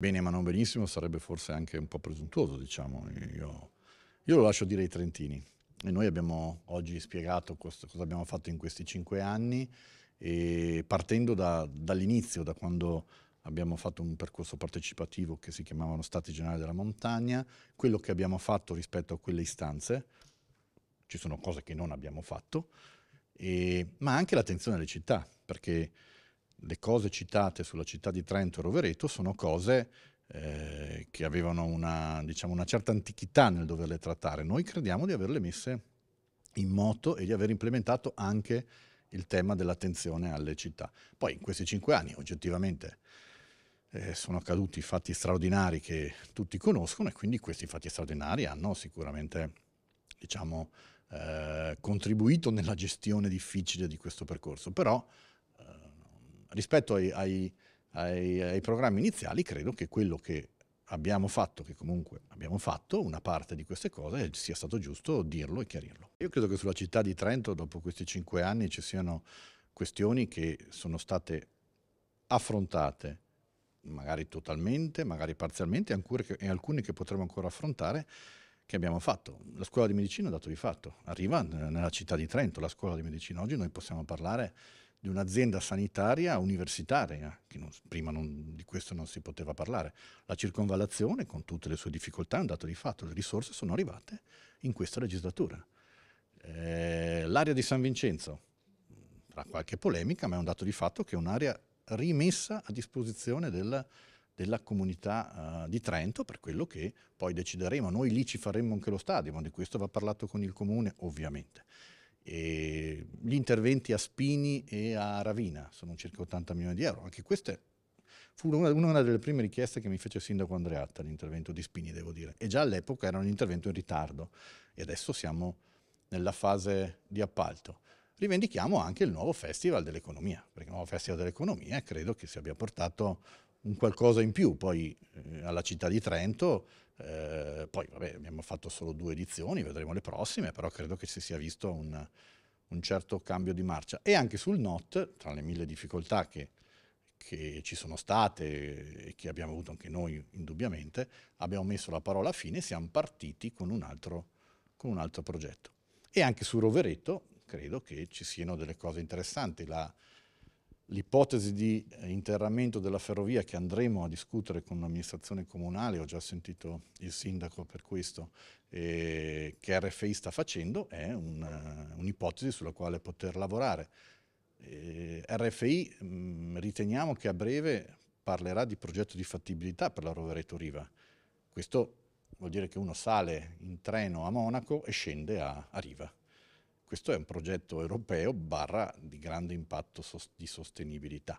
Bene, ma non benissimo sarebbe forse anche un po' presuntuoso, diciamo. Io, io lo lascio dire ai trentini. E noi abbiamo oggi spiegato questo, cosa abbiamo fatto in questi cinque anni e partendo da, dall'inizio, da quando abbiamo fatto un percorso partecipativo che si chiamavano Stati Generali della Montagna, quello che abbiamo fatto rispetto a quelle istanze, ci sono cose che non abbiamo fatto, e, ma anche l'attenzione alle città, perché le cose citate sulla città di Trento e Rovereto sono cose eh, che avevano una, diciamo, una certa antichità nel doverle trattare. Noi crediamo di averle messe in moto e di aver implementato anche il tema dell'attenzione alle città. Poi in questi cinque anni oggettivamente eh, sono accaduti fatti straordinari che tutti conoscono e quindi questi fatti straordinari hanno sicuramente diciamo, eh, contribuito nella gestione difficile di questo percorso. Però rispetto ai, ai, ai, ai programmi iniziali, credo che quello che abbiamo fatto, che comunque abbiamo fatto una parte di queste cose, sia stato giusto dirlo e chiarirlo. Io credo che sulla città di Trento, dopo questi cinque anni, ci siano questioni che sono state affrontate, magari totalmente, magari parzialmente, e alcune che potremo ancora affrontare, che abbiamo fatto. La scuola di medicina è dato di fatto, arriva nella città di Trento la scuola di medicina. Oggi noi possiamo parlare di un'azienda sanitaria universitaria, che non, prima non, di questo non si poteva parlare. La circonvallazione, con tutte le sue difficoltà, è un dato di fatto, le risorse sono arrivate in questa legislatura. Eh, l'area di San Vincenzo, tra qualche polemica, ma è un dato di fatto che è un'area rimessa a disposizione del, della comunità uh, di Trento per quello che poi decideremo. Noi lì ci faremmo anche lo stadio, ma di questo va parlato con il comune, ovviamente. E gli interventi a Spini e a Ravina, sono circa 80 milioni di euro. Anche queste fu una, una delle prime richieste che mi fece il sindaco Andreatta, l'intervento di Spini, devo dire. E già all'epoca era un intervento in ritardo e adesso siamo nella fase di appalto. Rivendichiamo anche il nuovo Festival dell'Economia, perché il nuovo Festival dell'Economia credo che si abbia portato un qualcosa in più, poi eh, alla città di Trento, eh, poi vabbè, abbiamo fatto solo due edizioni, vedremo le prossime, però credo che si sia visto un, un certo cambio di marcia. E anche sul NOT, tra le mille difficoltà che, che ci sono state e che abbiamo avuto anche noi indubbiamente, abbiamo messo la parola fine e siamo partiti con un altro, con un altro progetto. E anche su Rovereto credo che ci siano delle cose interessanti. La, L'ipotesi di eh, interramento della ferrovia che andremo a discutere con l'amministrazione comunale, ho già sentito il sindaco per questo, eh, che RFI sta facendo, è eh, un'ipotesi un sulla quale poter lavorare. Eh, RFI mh, mm, riteniamo che a breve parlerà di progetto di fattibilità per la Rovereto Riva. Questo vuol dire che uno sale in treno a Monaco e scende a, a Riva questo è un progetto europeo barra di grande impatto di sostenibilità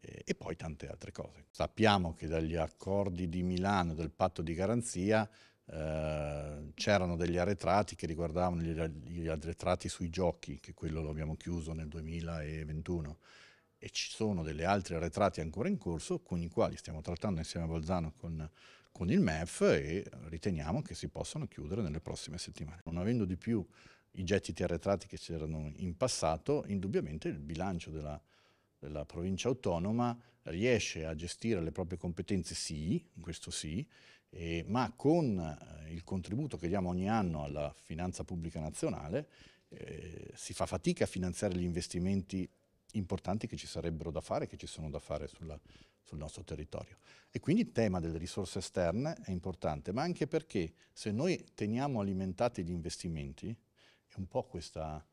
eh, e poi tante altre cose. Sappiamo che dagli accordi di Milano del patto di garanzia eh, c'erano degli arretrati che riguardavano gli, arretrati sui giochi, che quello lo abbiamo chiuso nel 2021 e ci sono delle altre arretrati ancora in corso con i quali stiamo trattando insieme a Bolzano con con il MEF e riteniamo che si possano chiudere nelle prossime settimane. Non avendo di più i gettiti arretrati che c'erano in passato, indubbiamente il bilancio della, della provincia autonoma riesce a gestire le proprie competenze sì, questo sì, eh, ma con eh, il contributo che diamo ogni anno alla finanza pubblica nazionale eh, si fa fatica a finanziare gli investimenti importanti che ci sarebbero da fare, che ci sono da fare sulla, sul nostro territorio. E quindi il tema delle risorse esterne è importante, ma anche perché se noi teniamo alimentati gli investimenti, e un po' questa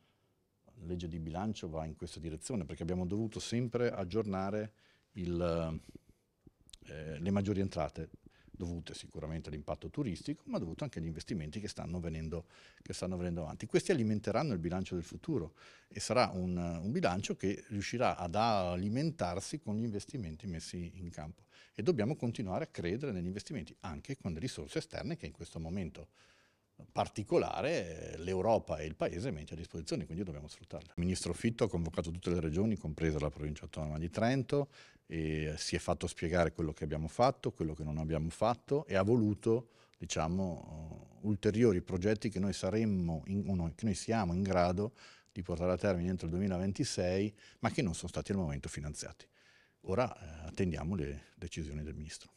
legge di bilancio va in questa direzione, perché abbiamo dovuto sempre aggiornare il, eh, le maggiori entrate dovute sicuramente all'impatto turistico, ma dovute anche agli investimenti che stanno, venendo, che stanno, venendo, avanti. Questi alimenteranno il bilancio del futuro e sarà un, un, bilancio che riuscirà ad alimentarsi con gli investimenti messi in campo. E dobbiamo continuare a credere negli investimenti, anche con le risorse esterne che in questo momento particolare l'Europa e il Paese mette a disposizione, quindi dobbiamo sfruttarle. Il Ministro Fitto ha convocato tutte le regioni, compresa la provincia autonoma di Trento, e si è fatto spiegare quello che abbiamo fatto, quello che non abbiamo fatto e ha voluto diciamo, eh, ulteriori progetti che noi, saremmo in, che noi siamo in grado di portare a termine entro il 2026, ma che non sono stati al momento finanziati. Ora eh, attendiamo le decisioni del Ministro.